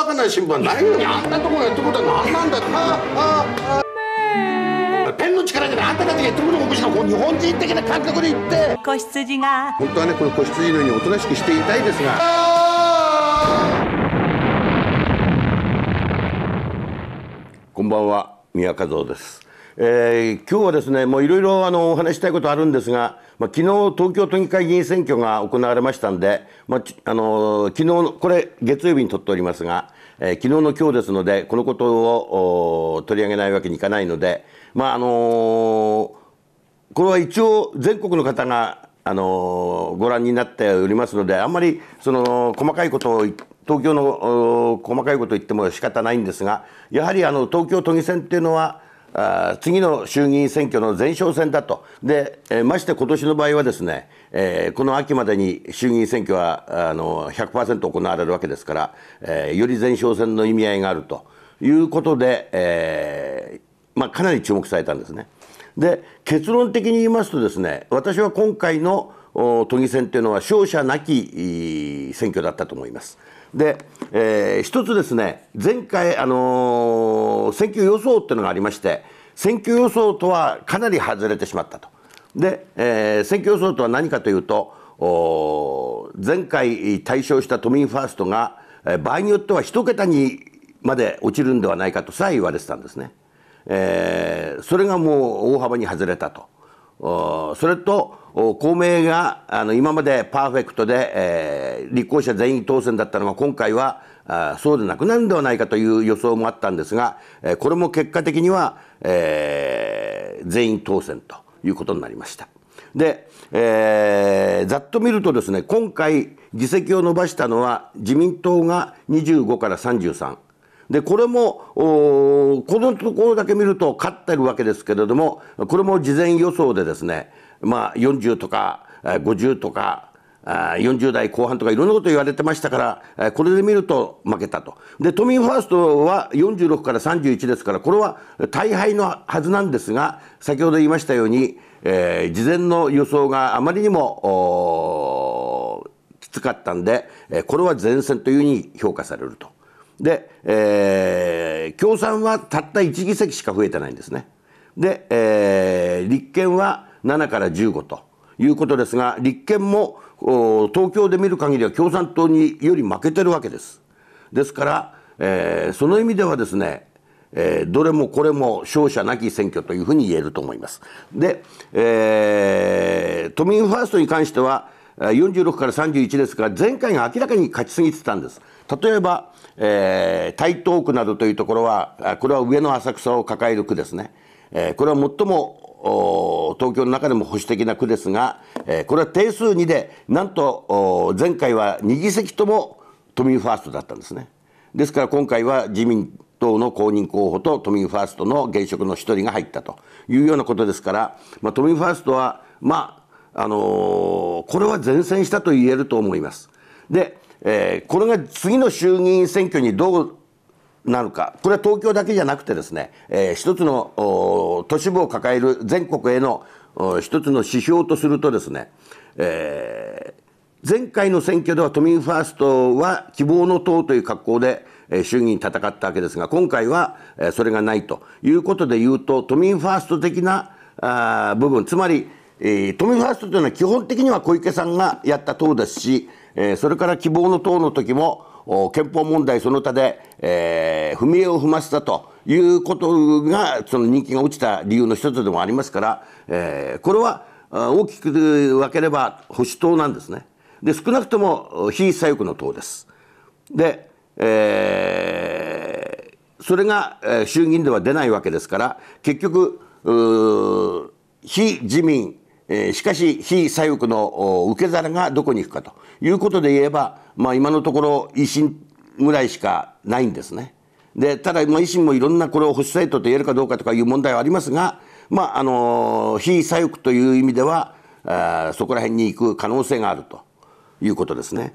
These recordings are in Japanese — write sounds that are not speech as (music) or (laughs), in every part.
バカな新聞はないのあんなところやってことは何なんだあああペンの力じゃなあんたたちがやってこともむしろ日本人的な感覚で言って子羊が本当はねこの子羊のようにおとなしくしていたいですがこんばんは宮和夫です、えー、今日はですねもういろいろあのお話したいことあるんですが、まあ、昨日東京都議会議員選挙が行われましたんで、まあ、あの昨日これ月曜日にとっておりますがえー、昨日の今日ですので、このことを取り上げないわけにいかないので、まああのー、これは一応、全国の方が、あのー、ご覧になっておりますので、あんまりその細かいことを東京の細かいことを言っても仕方ないんですが、やはりあの東京都議選っていうのは、あ次の衆議院選挙の前哨戦だと、でえまして今年の場合はですね、えー、この秋までに衆議院選挙はあの100%行われるわけですから、えー、より前哨戦の意味合いがあるということで、えーまあ、かなり注目されたんですね。で結論的に言いますとですね私は今回の都議選というのは勝者なき選挙だったと思います。で、えー、一つですね前回、あのー、選挙予想というのがありまして選挙予想とはかなり外れてしまったと。で、えー、選挙予想とは何かというと前回大勝した都民ファーストが、えー、場合によっては1桁にまで落ちるんではないかとさえ言われてたんですね、えー、それがもう大幅に外れたとそれと公明があの今までパーフェクトで、えー、立候補者全員当選だったのが今回はあそうでなくなるんではないかという予想もあったんですが、えー、これも結果的には、えー、全員当選と。いうことになりました。で、えー、ざっと見るとですね、今回議席を伸ばしたのは自民党が25から33。で、これも、このところだけ見ると勝ってるわけですけれども、これも事前予想でですね、まあ40とか50とか40代後半とかいろんなこと言われてましたからこれで見ると負けたとで都民ファーストは46から31ですからこれは大敗のはずなんですが先ほど言いましたように、えー、事前の予想があまりにもきつかったんでこれは前線というふうに評価されるとで、えー、共産はたった1議席しか増えてないんですねで、えー、立憲は7から15ということですが立憲も東京で見る限りは共産党により負けてるわけです。ですから、えー、その意味ではですね、えー、どれもこれも勝者なき選挙というふうに言えると思います。で、えー、都民ファーストに関しては、46から31ですから、前回が明らかに勝ちすぎてたんです。例えば、えー、台東区などというところは、これは上の浅草を抱える区ですね。えー、これは最も東京の中でも保守的な区ですが、えー、これは定数2でなんと前回は2議席とも都民ファーストだったんですねですから今回は自民党の公認候補と都民ファーストの現職の1人が入ったというようなことですから、まあ、都民ファーストはまああのー、これは善戦したと言えると思います。で、えー、これが次の衆議院選挙にどうなるか、これは東京だけじゃなくてですね、えー、一つの都市部を抱える全国への一つの指標とするとですね、えー、前回の選挙では都民ファーストは希望の党という格好で、え衆議院戦ったわけですが、今回は、えそれがないということで言うと、都民ファースト的なあ部分、つまり、え都民ファーストというのは基本的には小池さんがやった党ですし、えそれから希望の党の時も、憲法問題その他で、えー、踏み絵を踏ませたということがその人気が落ちた理由の一つでもありますから、えー、これは大きく分ければ保守党なんですね。で少なくとも非左翼の党です。で、えー、それが衆議院では出ないわけですから結局非自民えー、しかし、非左翼の受け皿がどこに行くかということで言えば、まあ、今のところ維新ぐらいしかないんですね。で、ただ、まあ、維新もいろんなこれを保守政党と言えるかどうかとかいう問題はありますが、まあ、あのー、非左翼という意味では、あそこら辺に行く可能性があるということですね。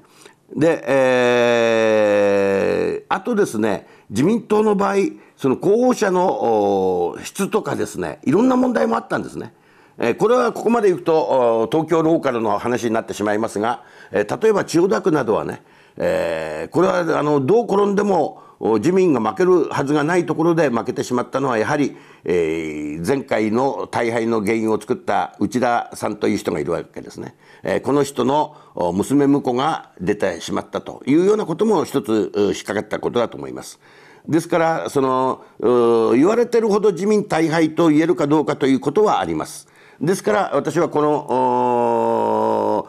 で、えー、あとですね、自民党の場合、その候補者の質とかですね、いろんな問題もあったんですね。えこれはここまでいくと東京ローカルの話になってしまいますが、え例えば千代田区などはね、えこれはあのどう転んでも自民が負けるはずがないところで負けてしまったのはやはり、え前回の大敗の原因を作った内田さんという人がいるわけですね、えこの人の娘婿が出てしまったというようなことも一つ引っかかったことだと思います。ですからその言われてるほど自民大敗と言えるかどうかということはあります。ですから私はこの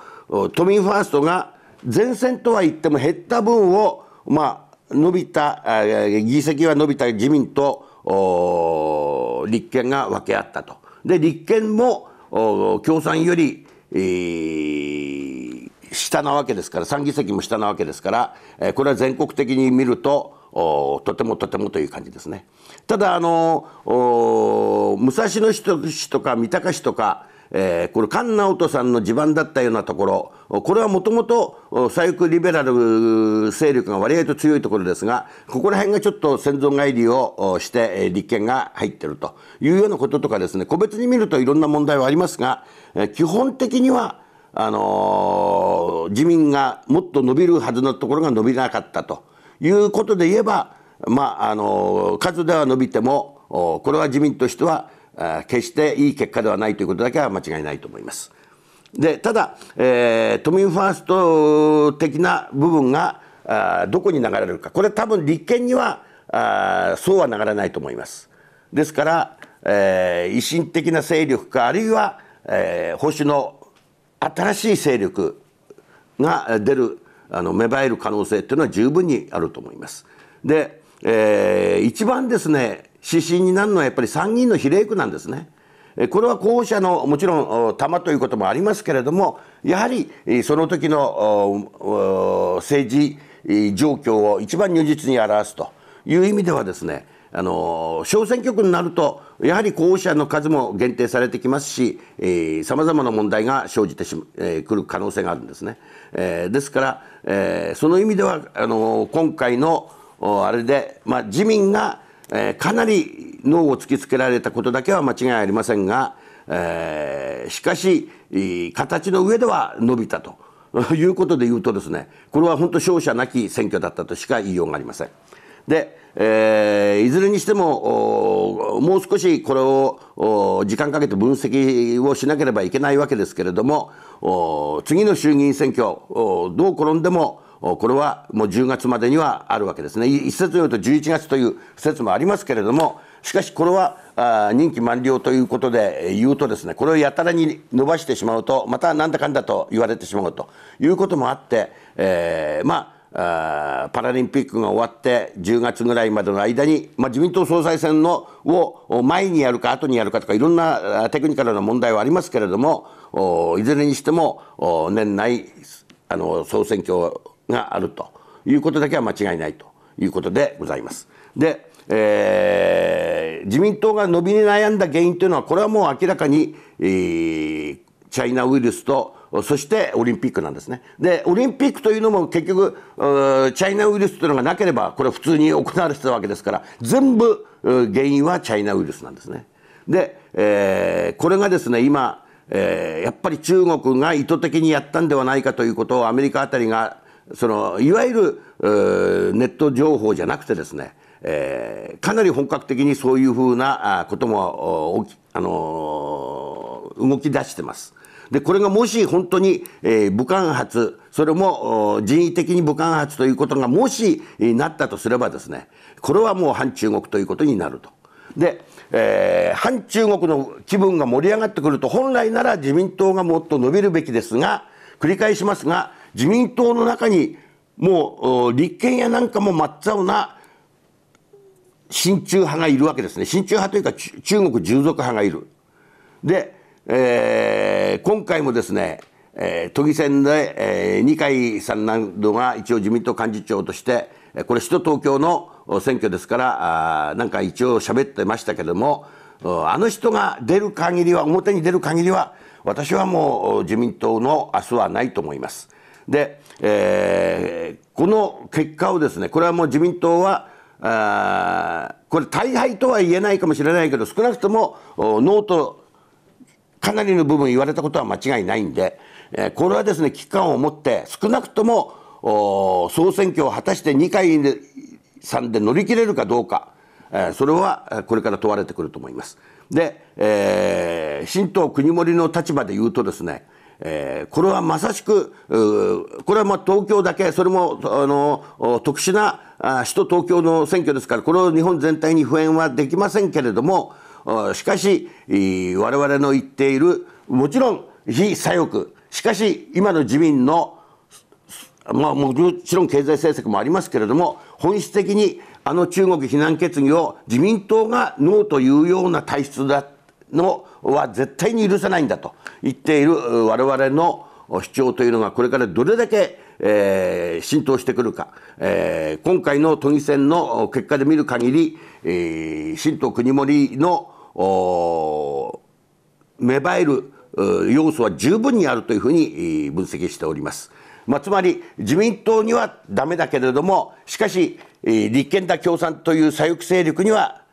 都民ファーストが前線とは言っても減った分を、まあ、伸びた議席は伸びた自民と立憲が分け合ったと。で立憲も共産より、えー、下なわけですから3議席も下なわけですから、えー、これは全国的に見るととてもとてもという感じですねただあの武蔵野市とか三鷹市とかえー、これ菅直人さんの地盤だったようなところこれはもともと左翼リベラル勢力が割合と強いところですがここら辺がちょっと先祖返りをして立憲が入ってるというようなこととかですね個別に見るといろんな問題はありますが、基本的にはあのー、自民がもっと伸びるはずのところが伸びなかったと。いうことで言えば、まあ、あの数では伸びてもこれは自民としては決していい結果ではないということだけは間違いないと思います。でただ、えー、都民ファースト的な部分があどこに流れるかこれ多分立憲にはあそうは流れないと思います。ですから、えー、維新的な勢力かあるいは、えー、保守の新しい勢力が出るあの芽生える可能性っていうのは十分にあると思います。で、えー、一番ですね指針になるのはやっぱり参議院の比例区なんですね。これは候補者のもちろん玉ということもありますけれどもやはりその時の政治状況を一番如実に表すという意味ではですねあの小選挙区になるとやはり候補者の数も限定されてきますしさまざまな問題が生じてく、えー、る可能性があるんですね、えー、ですから、えー、その意味ではあの今回のあれで、まあ、自民が、えー、かなり脳を突きつけられたことだけは間違いありませんが、えー、しかし形の上では伸びたと (laughs) いうことで言うとですねこれは本当勝者なき選挙だったとしか言いようがありません。で、えー、いずれにしても、もう少しこれを時間かけて分析をしなければいけないわけですけれども、次の衆議院選挙、どう転んでも、これはもう10月までにはあるわけですね。一説によると11月という説もありますけれども、しかしこれは任期満了ということで言うとですね、これをやたらに伸ばしてしまうと、またなんだかんだと言われてしまうということもあって、えー、まあ、パラリンピックが終わって10月ぐらいまでの間に、まあ、自民党総裁選のを前にやるか後にやるかとかいろんなテクニカルな問題はありますけれどもいずれにしても年内あの総選挙があるということだけは間違いないということでございます。で、えー、自民党が伸びに悩んだ原因というのはこれはもう明らかに、えー、チャイナウイルスとそしてオリンピックなんですね。で、オリンピックというのも結局、チャイナウイルスというのがなければ、これ普通に行われてたわけですから、全部原因はチャイナウイルスなんですね。で、えー、これがですね、今、えー、やっぱり中国が意図的にやったんではないかということをアメリカあたりが、その、いわゆる、ネット情報じゃなくてですね、えー、かなり本格的にそういうふうなこともおきあの動き出してます。で、これがもし本当に、えー、武漢発、それも人為的に武漢発ということがもしなったとすればですね、これはもう反中国ということになると。で、えー、反中国の気分が盛り上がってくると、本来なら自民党がもっと伸びるべきですが、繰り返しますが、自民党の中にもう立憲やなんかも真っ青な親中派がいるわけですね。親中派というか中国従属派がいる。で、えー、今回もですね、えー、都議選で、えー、二階さんなどが一応自民党幹事長として、これ、首都東京の選挙ですから、あなんか一応喋ってましたけれども、あの人が出る限りは、表に出る限りは、私はもう自民党の明日はないと思います。で、えー、この結果をですね、これはもう自民党は、あこれ、大敗とは言えないかもしれないけど、少なくともノーとかなりの部分言われたことは間違いないんで、えこれはですね、危機感を持って少なくとも総選挙を果たして二階さんで乗り切れるかどうか、えそれはこれから問われてくると思います。で、えー、新党国盛の立場で言うとですね、えー、これはまさしく、これはまあ東京だけ、それもあの特殊な首都東京の選挙ですから、これを日本全体に不遍はできませんけれども、しかし、我々の言っている、もちろん非左翼、しかし今の自民の、まあ、もちろん経済政策もありますけれども、本質的にあの中国非難決議を自民党がノーというような体質だのは絶対に許さないんだと言っている我々の主張というのがこれからどれだけえー、浸透してくるか、えー、今回の都議選の結果で見る限り、えー、新党国盛りの芽生える要素は十分にあるというふうに分析しております。まあ、つまり自民党にはダメだけれども、しかし、立憲だ共産という左翼勢力には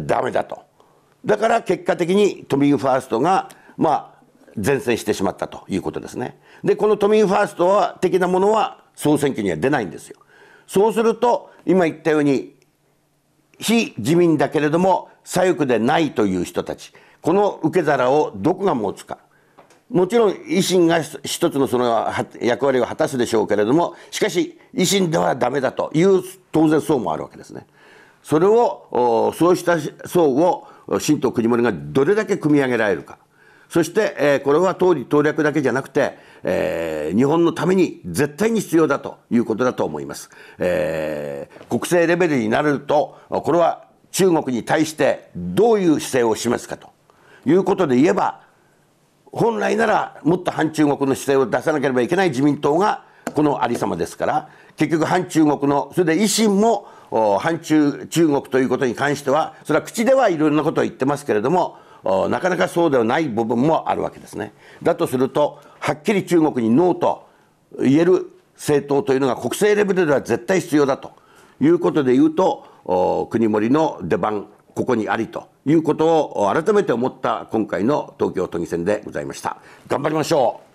ダメだと。だから結果的に都民ファーストが、まあ、前線してしまったということですね。で、この都民ファーストは的なものは総選挙には出ないんですよ。そうすると、今言ったように、非自民だけれども左翼でないという人たちこの受け皿をどこが持つかもちろん維新が一つのその役割を果たすでしょうけれどもしかし維新ではダメだという当然層もあるわけですね。それをそうした層を新党国盛がどれだけ組み上げられるかそして、えー、これは当理、当略だけじゃなくて、えー、日本のために絶対に必要だということだと思います。えー、国政レベルになると、これは中国に対してどういう姿勢を示すかということで言えば、本来ならもっと反中国の姿勢を出さなければいけない自民党がこのありさまですから、結局反中国の、それで維新も反中、中国ということに関しては、それは口ではいろんなことを言ってますけれども、なかなかそうではない部分もあるわけですね。だとするとはっきり中国にノーと言える政党というのが国政レベルでは絶対必要だということで言うと国盛の出番ここにありということを改めて思った今回の東京都議選でございました。頑張りましょう